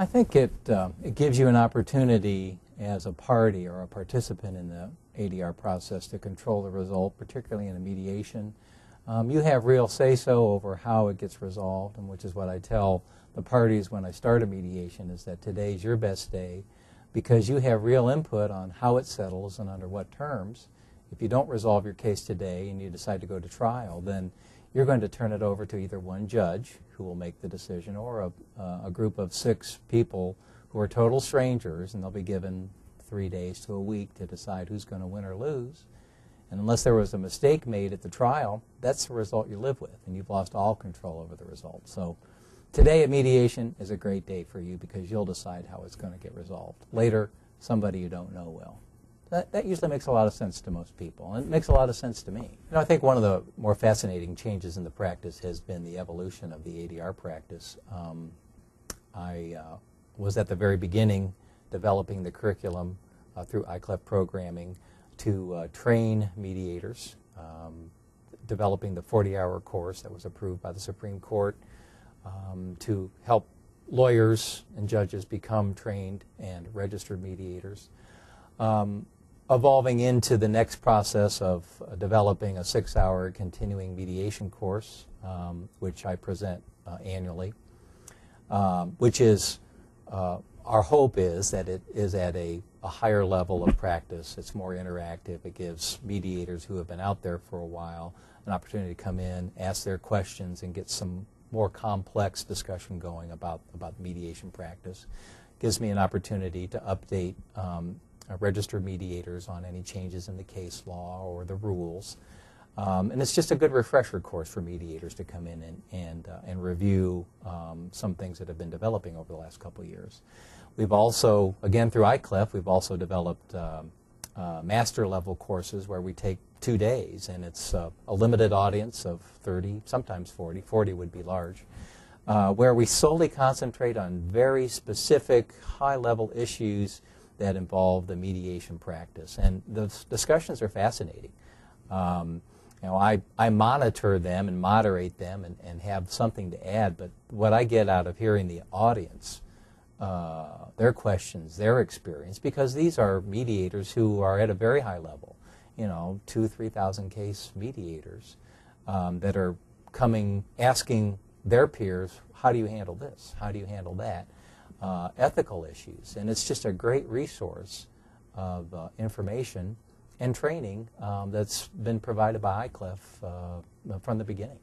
I think it, uh, it gives you an opportunity as a party or a participant in the ADR process to control the result, particularly in a mediation. Um, you have real say-so over how it gets resolved, and which is what I tell the parties when I start a mediation is that today's your best day because you have real input on how it settles and under what terms. If you don't resolve your case today and you decide to go to trial, then you're going to turn it over to either one judge who will make the decision or a, uh, a group of six people who are total strangers and they'll be given three days to a week to decide who's going to win or lose. And unless there was a mistake made at the trial, that's the result you live with, and you've lost all control over the result. So today at mediation is a great day for you because you'll decide how it's going to get resolved. Later, somebody you don't know will. That, that usually makes a lot of sense to most people, and it makes a lot of sense to me. You know, I think one of the more fascinating changes in the practice has been the evolution of the ADR practice. Um, I uh, was at the very beginning developing the curriculum uh, through ICLEF programming to uh, train mediators, um, developing the 40-hour course that was approved by the Supreme Court um, to help lawyers and judges become trained and registered mediators. Um, evolving into the next process of uh, developing a six-hour continuing mediation course, um, which I present uh, annually, um, which is uh, our hope is that it is at a, a, higher level of practice. It's more interactive. It gives mediators who have been out there for a while an opportunity to come in, ask their questions, and get some more complex discussion going about, about mediation practice. gives me an opportunity to update um, uh, register mediators on any changes in the case law or the rules. Um, and it's just a good refresher course for mediators to come in and, and, uh, and review um, some things that have been developing over the last couple of years. We've also, again through iClef, we've also developed um, uh, master level courses where we take two days and it's uh, a limited audience of 30, sometimes 40, 40 would be large, uh, where we solely concentrate on very specific high level issues that involve the mediation practice. And those discussions are fascinating. Um, you know, I, I monitor them and moderate them and, and have something to add, but what I get out of hearing the audience, uh, their questions, their experience, because these are mediators who are at a very high level, you know, two, 3,000 case mediators um, that are coming, asking their peers, how do you handle this? How do you handle that? uh, ethical issues. And it's just a great resource of uh, information and training um, that's been provided by iCliff uh, from the beginning.